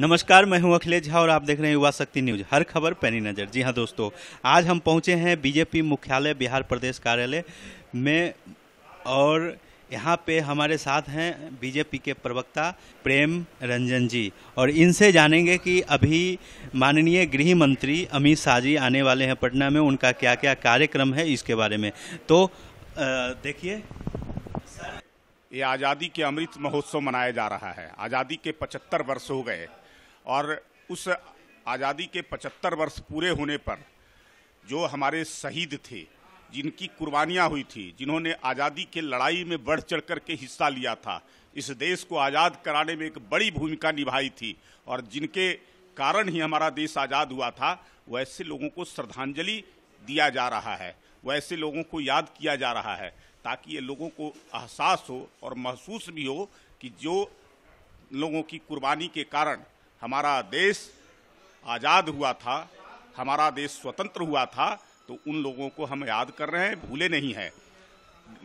नमस्कार मैं हूं अखिलेश झा और आप देख रहे हैं युवा शक्ति न्यूज हर खबर पैनी नजर जी हां दोस्तों आज हम पहुंचे हैं बीजेपी मुख्यालय बिहार प्रदेश कार्यालय में और यहाँ पे हमारे साथ हैं बीजेपी के प्रवक्ता प्रेम रंजन जी और इनसे जानेंगे कि अभी माननीय गृह मंत्री अमित शाह जी आने वाले हैं पटना में उनका क्या क्या कार्यक्रम है इसके बारे में तो देखिए ये आज़ादी के अमृत महोत्सव मनाया जा रहा है आज़ादी के 75 वर्ष हो गए और उस आज़ादी के 75 वर्ष पूरे होने पर जो हमारे शहीद थे जिनकी कुर्बानियाँ हुई थी जिन्होंने आज़ादी के लड़ाई में बढ़ चढ़ कर के हिस्सा लिया था इस देश को आज़ाद कराने में एक बड़ी भूमिका निभाई थी और जिनके कारण ही हमारा देश आज़ाद हुआ था वैसे लोगों को श्रद्धांजलि दिया जा रहा है वैसे लोगों को याद किया जा रहा है ताकि ये लोगों को एहसास हो और महसूस भी हो कि जो लोगों की कुर्बानी के कारण हमारा देश आज़ाद हुआ था हमारा देश स्वतंत्र हुआ था तो उन लोगों को हम याद कर रहे हैं भूले नहीं हैं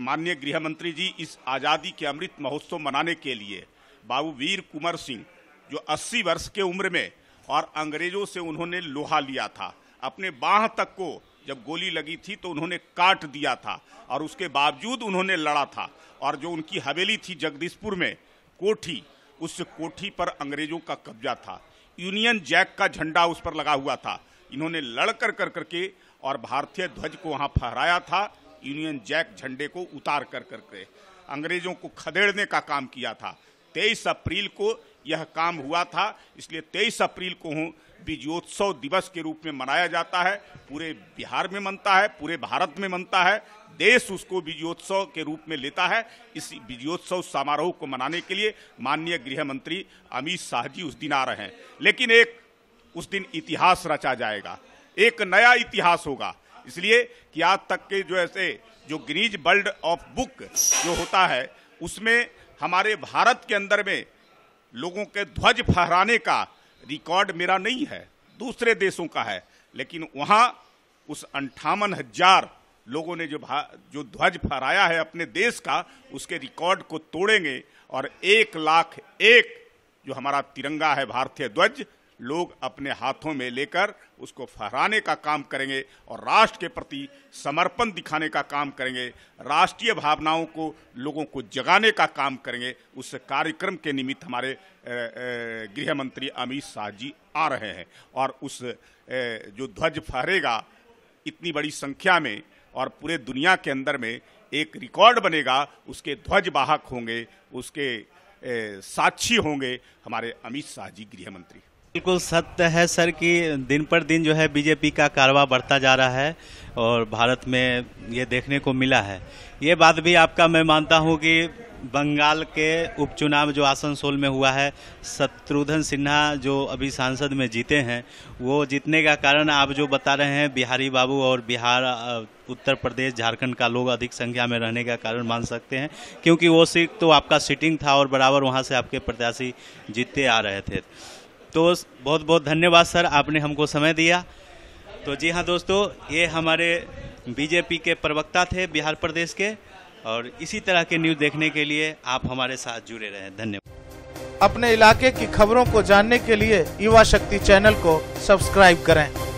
माननीय गृह मंत्री जी इस आज़ादी के अमृत महोत्सव मनाने के लिए बाबू वीर कुंवर सिंह जो 80 वर्ष के उम्र में और अंग्रेज़ों से उन्होंने लोहा लिया था अपने बाह तक को जब गोली लगी थी तो उन्होंने काट दिया था और उसके बावजूद उन्होंने लड़ा था और जो उनकी हवेली थी जगदीशपुर में कोठी उस कोठी पर अंग्रेजों का कब्जा था यूनियन जैक का झंडा उस पर लगा हुआ था इन्होंने लड़ कर कर करके और भारतीय ध्वज को वहाँ फहराया था यूनियन जैक झंडे को उतार कर करके अंग्रेजों को खदेड़ने का काम किया था तेईस अप्रैल को यह काम हुआ था इसलिए 23 अप्रैल को हूँ विजयोत्सव दिवस के रूप में मनाया जाता है पूरे बिहार में मनता है पूरे भारत में मनता है देश उसको विजयोत्सव के रूप में लेता है इस विजयोत्सव समारोह को मनाने के लिए माननीय गृह मंत्री अमित शाह जी उस दिन आ रहे हैं लेकिन एक उस दिन इतिहास रचा जाएगा एक नया इतिहास होगा इसलिए कि आज तक के जो ऐसे जो ग्रीज वर्ल्ड ऑफ बुक जो होता है उसमें हमारे भारत के अंदर में लोगों के ध्वज फहराने का रिकॉर्ड मेरा नहीं है दूसरे देशों का है लेकिन वहाँ उस अंठावन हजार लोगों ने जो जो ध्वज फहराया है अपने देश का उसके रिकॉर्ड को तोड़ेंगे और एक लाख एक जो हमारा तिरंगा है भारतीय ध्वज लोग अपने हाथों में लेकर उसको फहराने का काम करेंगे और राष्ट्र के प्रति समर्पण दिखाने का काम करेंगे राष्ट्रीय भावनाओं को लोगों को जगाने का काम करेंगे उस कार्यक्रम के निमित्त हमारे गृह मंत्री अमित शाह जी आ रहे हैं और उस जो ध्वज फहरेगा इतनी बड़ी संख्या में और पूरे दुनिया के अंदर में एक रिकॉर्ड बनेगा उसके ध्वज वाहक होंगे उसके साक्षी होंगे हमारे अमित शाह जी गृह मंत्री बिल्कुल सत्य है सर कि दिन पर दिन जो है बीजेपी का कारवा बढ़ता जा रहा है और भारत में ये देखने को मिला है ये बात भी आपका मैं मानता हूँ कि बंगाल के उपचुनाव जो आसनसोल में हुआ है शत्रुघ्न सिन्हा जो अभी सांसद में जीते हैं वो जीतने का कारण आप जो बता रहे हैं बिहारी बाबू और बिहार उत्तर प्रदेश झारखंड का लोग अधिक संख्या में रहने का कारण मान सकते हैं क्योंकि वो सीट तो आपका सीटिंग था और बराबर वहाँ से आपके प्रत्याशी जीतते आ रहे थे तो बहुत बहुत धन्यवाद सर आपने हमको समय दिया तो जी हाँ दोस्तों ये हमारे बीजेपी के प्रवक्ता थे बिहार प्रदेश के और इसी तरह के न्यूज़ देखने के लिए आप हमारे साथ जुड़े रहे धन्यवाद अपने इलाके की खबरों को जानने के लिए युवा शक्ति चैनल को सब्सक्राइब करें